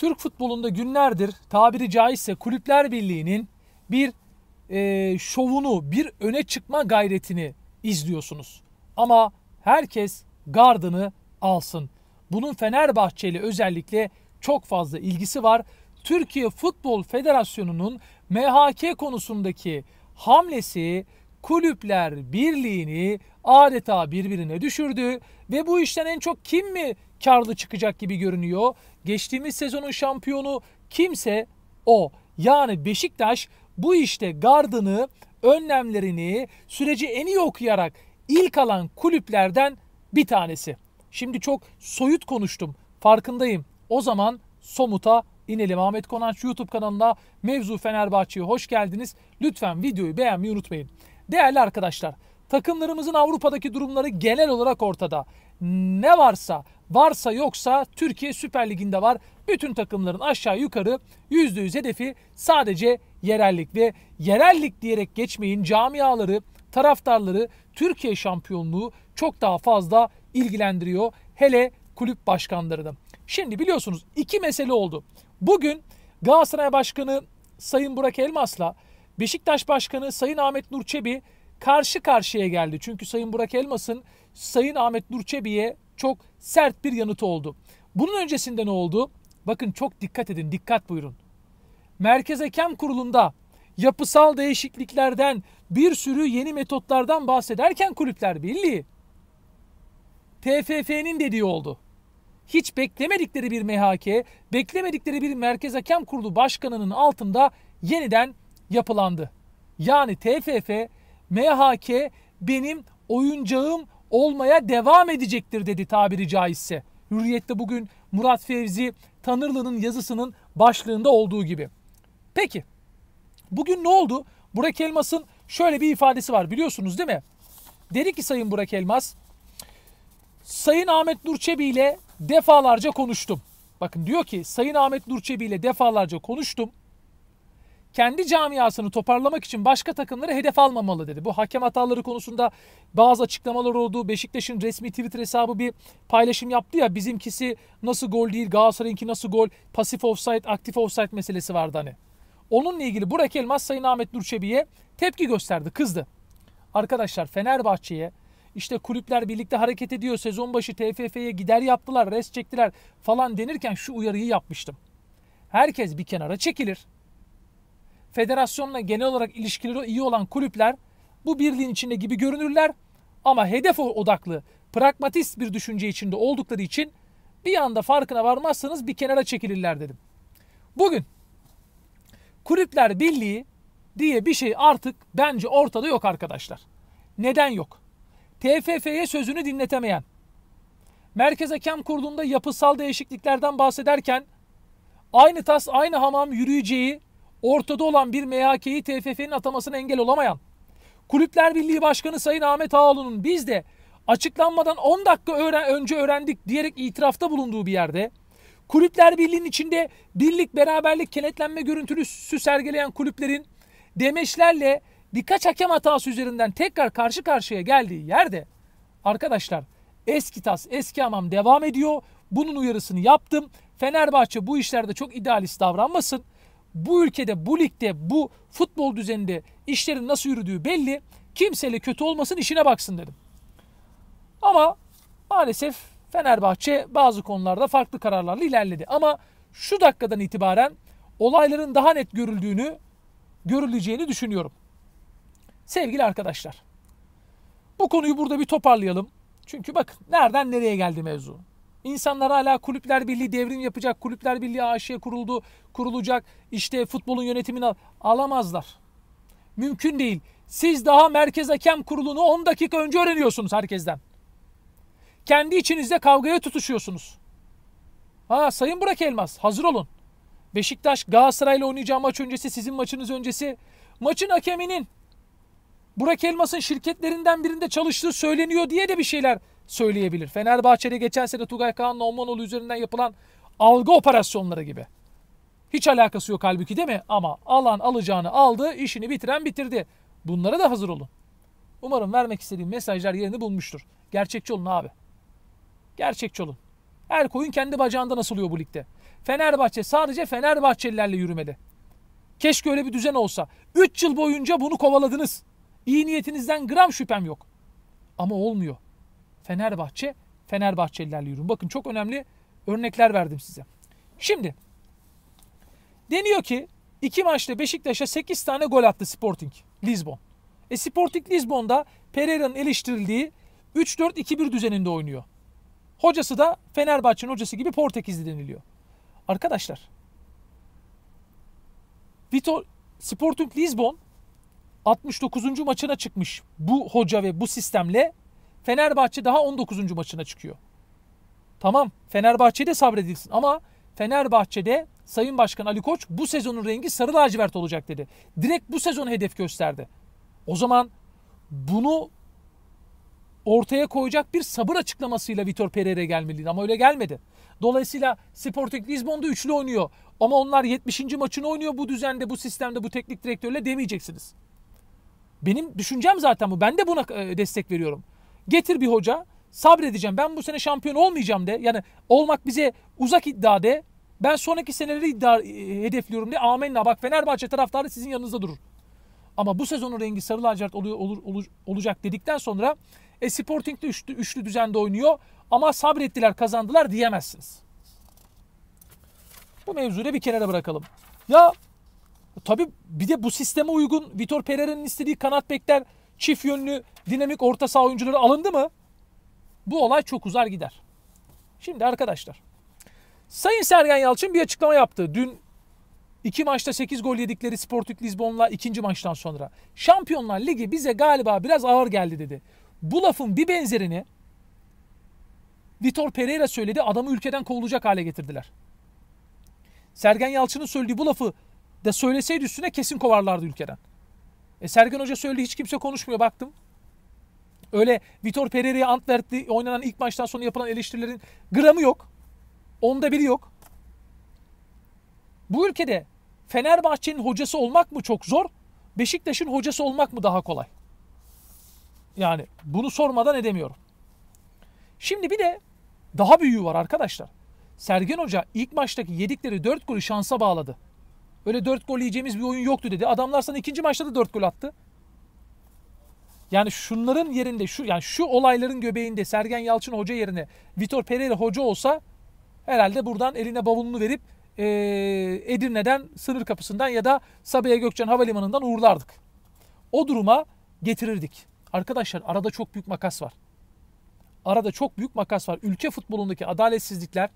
Türk futbolunda günlerdir tabiri caizse Kulüpler Birliği'nin bir e, şovunu, bir öne çıkma gayretini izliyorsunuz. Ama herkes gardını alsın. Bunun Fenerbahçe ile özellikle çok fazla ilgisi var. Türkiye Futbol Federasyonu'nun MHK konusundaki hamlesi kulüpler birliğini adeta birbirine düşürdü ve bu işten en çok kim mi karlı çıkacak gibi görünüyor? Geçtiğimiz sezonun şampiyonu kimse o. Yani Beşiktaş bu işte gardını, önlemlerini, süreci en iyi okuyarak ilk alan kulüplerden bir tanesi. Şimdi çok soyut konuştum. Farkındayım. O zaman somuta inelim. Ahmet Konanç YouTube kanalına Mevzu Fenerbahçe'ye hoş geldiniz. Lütfen videoyu beğenmeyi unutmayın. Değerli arkadaşlar, takımlarımızın Avrupa'daki durumları genel olarak ortada. Ne varsa, varsa yoksa Türkiye Süper Ligi'nde var. Bütün takımların aşağı yukarı %100 hedefi sadece yerellik ve yerellik diyerek geçmeyin camiaları, taraftarları Türkiye şampiyonluğu çok daha fazla ilgilendiriyor. Hele kulüp başkanlarını. Şimdi biliyorsunuz iki mesele oldu. Bugün Galatasaray Başkanı Sayın Burak Elmas'la Beşiktaş Başkanı Sayın Ahmet Nurçebi karşı karşıya geldi. Çünkü Sayın Burak Elmas'ın Sayın Ahmet Nurçebi'ye çok sert bir yanıtı oldu. Bunun öncesinde ne oldu? Bakın çok dikkat edin, dikkat buyurun. Merkez Hakem Kurulu'nda yapısal değişikliklerden, bir sürü yeni metotlardan bahsederken kulüpler belli. TFF'nin dediği oldu. Hiç beklemedikleri bir MHK, beklemedikleri bir Merkez Hakem Kurulu Başkanı'nın altında yeniden yapılandı. Yani TFF, MHK benim oyuncağım olmaya devam edecektir dedi tabiri caizse. Hürriyet'te bugün Murat Fevzi Tanırlı'nın yazısının başlığında olduğu gibi. Peki bugün ne oldu? Burak Elmas'ın şöyle bir ifadesi var biliyorsunuz değil mi? Dedi ki Sayın Burak Elmas, Sayın Ahmet Nurçebi ile defalarca konuştum. Bakın diyor ki Sayın Ahmet Nurçebi ile defalarca konuştum kendi camiasını toparlamak için başka takımları hedef almamalı dedi. Bu hakem hataları konusunda bazı açıklamalar oldu. Beşiktaş'ın resmi Twitter hesabı bir paylaşım yaptı ya bizimkisi nasıl gol değil Galatasaray'ınki nasıl gol pasif offside aktif offside meselesi vardı hani. Onunla ilgili Burak Elmas Sayın Ahmet Nurçebi'ye tepki gösterdi kızdı. Arkadaşlar Fenerbahçe'ye işte kulüpler birlikte hareket ediyor sezon başı TFF'ye gider yaptılar res çektiler falan denirken şu uyarıyı yapmıştım. Herkes bir kenara çekilir federasyonla genel olarak ilişkileri iyi olan kulüpler bu birliğin içinde gibi görünürler ama hedef odaklı, pragmatist bir düşünce içinde oldukları için bir anda farkına varmazsanız bir kenara çekilirler dedim. Bugün Kulüpler Birliği diye bir şey artık bence ortada yok arkadaşlar. Neden yok? TFF'ye sözünü dinletemeyen, Merkez Hakem Kurulu'nda yapısal değişikliklerden bahsederken aynı tas aynı hamam yürüyeceği ortada olan bir MHK'yi TFF'nin atamasına engel olamayan, Kulüpler Birliği Başkanı Sayın Ahmet Ağalının biz de açıklanmadan 10 dakika öğren önce öğrendik diyerek itirafta bulunduğu bir yerde, Kulüpler Birliği'nin içinde birlik beraberlik kenetlenme görüntüsü sergileyen kulüplerin demeçlerle birkaç hakem hatası üzerinden tekrar karşı karşıya geldiği yerde arkadaşlar eski tas eski hamam devam ediyor. Bunun uyarısını yaptım. Fenerbahçe bu işlerde çok idealist davranmasın bu ülkede, bu ligde, bu futbol düzeninde işlerin nasıl yürüdüğü belli. Kimseyle kötü olmasın işine baksın dedim. Ama maalesef Fenerbahçe bazı konularda farklı kararlarla ilerledi. Ama şu dakikadan itibaren olayların daha net görüldüğünü, görüleceğini düşünüyorum. Sevgili arkadaşlar, bu konuyu burada bir toparlayalım. Çünkü bakın nereden nereye geldi mevzu. İnsanlar hala kulüpler birliği devrim yapacak. Kulüpler birliği AŞ kuruldu, kurulacak. İşte futbolun yönetimini al alamazlar. Mümkün değil. Siz daha Merkez Hakem Kurulu'nu 10 dakika önce öğreniyorsunuz herkesten. Kendi içinizde kavgaya tutuşuyorsunuz. Ha Sayın Burak Elmas hazır olun. Beşiktaş ile oynayacağı maç öncesi sizin maçınız öncesi maçın hakeminin Burak Elmas'ın şirketlerinden birinde çalıştığı söyleniyor diye de bir şeyler söyleyebilir. Fenerbahçe'de geçen sene Tugay Kağan'la Omanoğlu üzerinden yapılan algı operasyonları gibi. Hiç alakası yok halbuki değil mi? Ama alan alacağını aldı, işini bitiren bitirdi. Bunlara da hazır olun. Umarım vermek istediğim mesajlar yerini bulmuştur. Gerçekçi olun abi. Gerçekçi olun. Her koyun kendi bacağında nasıl oluyor bu ligde. Fenerbahçe sadece Fenerbahçelilerle yürümeli. Keşke öyle bir düzen olsa. 3 yıl boyunca bunu kovaladınız. İyi niyetinizden gram şüphem yok. Ama olmuyor. Fenerbahçe, Fenerbahçelilerle yürüyün. Bakın çok önemli örnekler verdim size. Şimdi deniyor ki iki maçta Beşiktaş'a 8 tane gol attı Sporting Lisbon. E Sporting Lisbon'da Pereira'nın eleştirildiği 3-4-2-1 düzeninde oynuyor. Hocası da Fenerbahçe'nin hocası gibi Portekizli deniliyor. Arkadaşlar Vitor Sporting Lisbon 69. maçına çıkmış bu hoca ve bu sistemle Fenerbahçe daha 19. maçına çıkıyor. Tamam Fenerbahçe'de sabredilsin ama Fenerbahçe'de Sayın Başkan Ali Koç bu sezonun rengi sarı lacivert olacak dedi. Direkt bu sezonu hedef gösterdi. O zaman bunu ortaya koyacak bir sabır açıklamasıyla Vitor Pereira gelmeliydi ama öyle gelmedi. Dolayısıyla Sporting Lisbon'da üçlü oynuyor ama onlar 70. maçını oynuyor bu düzende, bu sistemde, bu teknik direktörle demeyeceksiniz. Benim düşüncem zaten bu. Ben de buna e, destek veriyorum. Getir bir hoca sabredeceğim. Ben bu sene şampiyon olmayacağım de. Yani olmak bize uzak iddia de. Ben sonraki seneleri iddia e, hedefliyorum de. Amenna bak Fenerbahçe taraftarı sizin yanınızda durur. Ama bu sezonun rengi sarı lacivert oluyor, olur, olur, olacak dedikten sonra e, Sporting de üçlü, üçlü düzende oynuyor ama sabrettiler kazandılar diyemezsiniz. Bu mevzuyu bir kenara bırakalım. Ya tabii bir de bu sisteme uygun Vitor Pereira'nın istediği kanat bekler çift yönlü dinamik orta saha oyuncuları alındı mı bu olay çok uzar gider. Şimdi arkadaşlar Sayın Sergen Yalçın bir açıklama yaptı. Dün iki maçta 8 gol yedikleri Sporting Lisbon'la ikinci maçtan sonra. Şampiyonlar Ligi bize galiba biraz ağır geldi dedi. Bu lafın bir benzerini Vitor Pereira söyledi. Adamı ülkeden kovulacak hale getirdiler. Sergen Yalçın'ın söylediği bu lafı da söyleseydi üstüne kesin kovarlardı ülkeden. E, Sergen Hoca söyledi hiç kimse konuşmuyor baktım. Öyle Vitor Pereira'ya Antwerp'te oynanan ilk maçtan sonra yapılan eleştirilerin gramı yok. Onda biri yok. Bu ülkede Fenerbahçe'nin hocası olmak mı çok zor? Beşiktaş'ın hocası olmak mı daha kolay? Yani bunu sormadan edemiyorum. Şimdi bir de daha büyüğü var arkadaşlar. Sergen Hoca ilk maçtaki yedikleri 4 golü şansa bağladı. Öyle dört gol yiyeceğimiz bir oyun yoktu dedi. Adamlar sana ikinci maçta da dört gol attı. Yani şunların yerinde şu yani şu olayların göbeğinde Sergen Yalçın hoca yerine Vitor Pereira hoca olsa herhalde buradan eline bavulunu verip e, Edirne'den sınır kapısından ya da Sabiha Gökçen Havalimanı'ndan uğurlardık. O duruma getirirdik. Arkadaşlar arada çok büyük makas var. Arada çok büyük makas var. Ülke futbolundaki adaletsizlikler,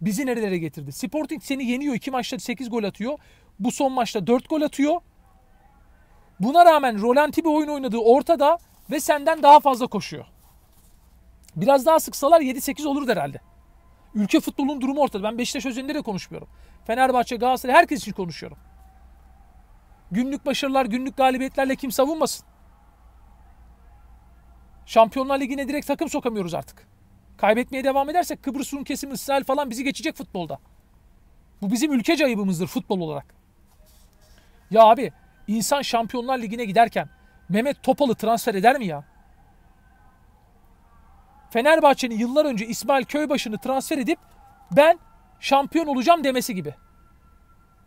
bizi nerelere getirdi? Sporting seni yeniyor. iki maçta 8 gol atıyor. Bu son maçta 4 gol atıyor. Buna rağmen rolanti bir oyun oynadığı ortada ve senden daha fazla koşuyor. Biraz daha sıksalar 7-8 olur herhalde. Ülke futbolunun durumu ortada. Ben Beşiktaş özelinde de konuşmuyorum. Fenerbahçe, Galatasaray herkes için konuşuyorum. Günlük başarılar, günlük galibiyetlerle kim savunmasın. Şampiyonlar Ligi'ne direkt takım sokamıyoruz artık. Kaybetmeye devam edersek Kıbrıs Rum kesimi İsrail falan bizi geçecek futbolda. Bu bizim ülkece ayıbımızdır futbol olarak. Ya abi insan Şampiyonlar Ligi'ne giderken Mehmet Topal'ı transfer eder mi ya? Fenerbahçe'nin yıllar önce İsmail Köybaşı'nı transfer edip ben şampiyon olacağım demesi gibi.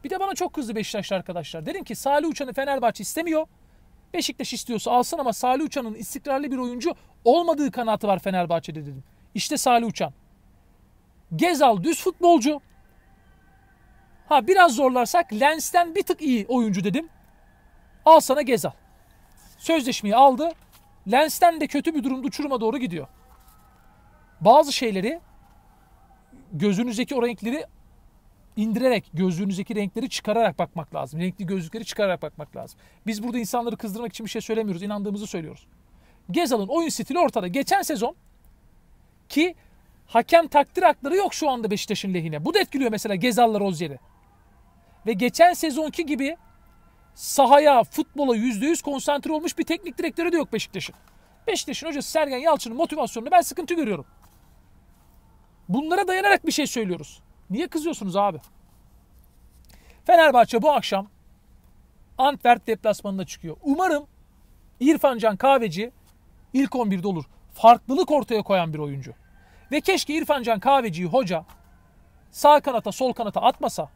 Bir de bana çok kızdı Beşiktaşlı arkadaşlar. Dedim ki Salih Uçan'ı Fenerbahçe istemiyor. Beşiktaş istiyorsa alsın ama Salih Uçan'ın istikrarlı bir oyuncu olmadığı kanatı var Fenerbahçe'de dedim. İşte Salih Uçan. Gezal düz futbolcu. Ha biraz zorlarsak Lens'ten bir tık iyi oyuncu dedim. Al sana Gezal. Sözleşmeyi aldı. Lens'ten de kötü bir durumda uçuruma doğru gidiyor. Bazı şeyleri gözünüzdeki o renkleri indirerek gözlüğünüzdeki renkleri çıkararak bakmak lazım. Renkli gözlükleri çıkararak bakmak lazım. Biz burada insanları kızdırmak için bir şey söylemiyoruz. İnandığımızı söylüyoruz. Gezal'ın oyun stili ortada. Geçen sezon ki hakem takdir hakları yok şu anda Beşiktaş'ın lehine. Bu da etkiliyor mesela Gezal'la Rozier'i. Ve geçen sezonki gibi sahaya, futbola yüzde yüz konsantre olmuş bir teknik direktörü de yok Beşiktaş'ın. Beşiktaş'ın hocası Sergen Yalçın'ın motivasyonunda ben sıkıntı görüyorum. Bunlara dayanarak bir şey söylüyoruz. Niye kızıyorsunuz abi? Fenerbahçe bu akşam Antwerp deplasmanına çıkıyor. Umarım İrfan Can Kahveci ilk 11'de olur farklılık ortaya koyan bir oyuncu. Ve keşke İrfan Can Kahveci'yi hoca sağ kanata sol kanata atmasa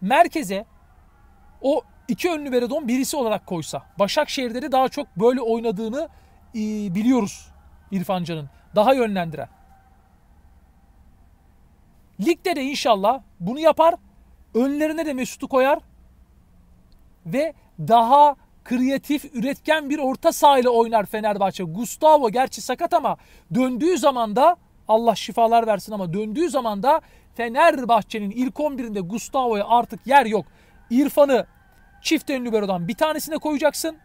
merkeze o iki önlü Beredon birisi olarak koysa. Başakşehir'leri daha çok böyle oynadığını e, biliyoruz İrfan Can'ın. Daha yönlendiren. Ligde de inşallah bunu yapar. Önlerine de Mesut'u koyar. Ve daha kreatif, üretken bir orta sahayla oynar Fenerbahçe. Gustavo gerçi sakat ama döndüğü zaman da Allah şifalar versin ama döndüğü zaman da Fenerbahçe'nin ilk 11'inde Gustavo'ya artık yer yok. İrfan'ı çift ön libero'dan bir tanesine koyacaksın.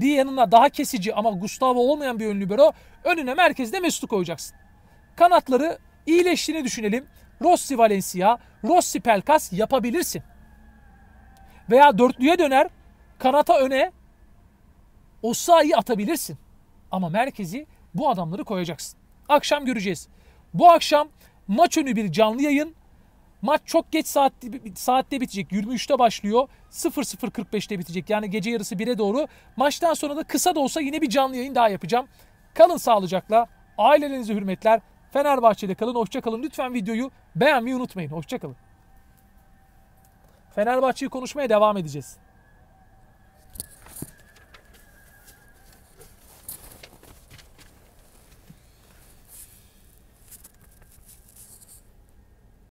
Diğer yanına daha kesici ama Gustavo olmayan bir ön libero önüne merkezde Mesut'u koyacaksın. Kanatları iyileştiğini düşünelim. Rossi Valencia, Rossi Pelkas yapabilirsin. Veya dörtlüye döner kanata öne o Osayi atabilirsin. Ama merkezi bu adamları koyacaksın. Akşam göreceğiz. Bu akşam maç önü bir canlı yayın. Maç çok geç saatte, saatte bitecek. 23'te başlıyor. 00.45'te bitecek. Yani gece yarısı 1'e doğru. Maçtan sonra da kısa da olsa yine bir canlı yayın daha yapacağım. Kalın sağlıcakla. Ailelerinize hürmetler. Fenerbahçe'de kalın. hoşça kalın Lütfen videoyu beğenmeyi unutmayın. kalın. Fenerbahçe'yi konuşmaya devam edeceğiz.